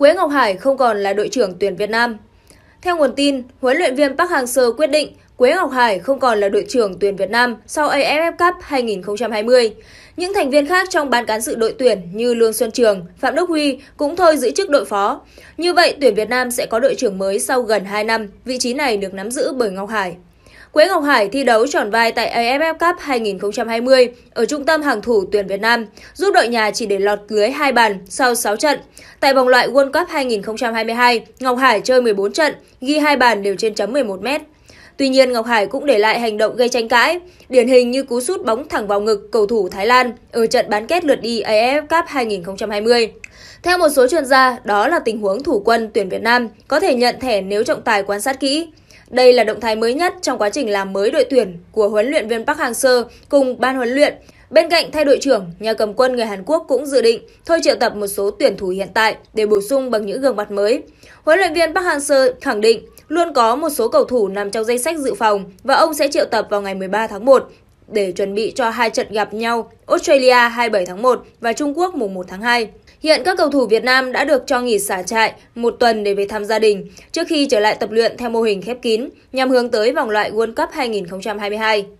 Quế Ngọc Hải không còn là đội trưởng tuyển Việt Nam. Theo nguồn tin, huấn luyện viên Park Hang-seo quyết định Quế Ngọc Hải không còn là đội trưởng tuyển Việt Nam sau AFF Cup 2020. Những thành viên khác trong ban cán sự đội tuyển như Lương Xuân Trường, Phạm Đức Huy cũng thôi giữ chức đội phó. Như vậy, tuyển Việt Nam sẽ có đội trưởng mới sau gần 2 năm, vị trí này được nắm giữ bởi Ngọc Hải. Quế Ngọc Hải thi đấu tròn vai tại AFF Cup 2020 ở trung tâm hàng thủ tuyển Việt Nam, giúp đội nhà chỉ để lọt lưới 2 bàn sau 6 trận. Tại vòng loại World Cup 2022, Ngọc Hải chơi 14 trận, ghi 2 bàn đều trên chấm 11 mét. Tuy nhiên, Ngọc Hải cũng để lại hành động gây tranh cãi, điển hình như cú sút bóng thẳng vào ngực cầu thủ Thái Lan ở trận bán kết lượt đi AFF Cup 2020. Theo một số chuyên gia, đó là tình huống thủ quân tuyển Việt Nam có thể nhận thẻ nếu trọng tài quan sát kỹ. Đây là động thái mới nhất trong quá trình làm mới đội tuyển của huấn luyện viên Park Hang-seo cùng ban huấn luyện. Bên cạnh thay đội trưởng, nhà cầm quân người Hàn Quốc cũng dự định thôi triệu tập một số tuyển thủ hiện tại để bổ sung bằng những gương mặt mới. Huấn luyện viên Park Hang-seo khẳng định luôn có một số cầu thủ nằm trong danh sách dự phòng và ông sẽ triệu tập vào ngày 13 tháng 1 để chuẩn bị cho hai trận gặp nhau Australia 27 tháng 1 và Trung Quốc mùng 1 tháng 2. Hiện các cầu thủ Việt Nam đã được cho nghỉ xả trại một tuần để về thăm gia đình trước khi trở lại tập luyện theo mô hình khép kín nhằm hướng tới vòng loại World Cup 2022.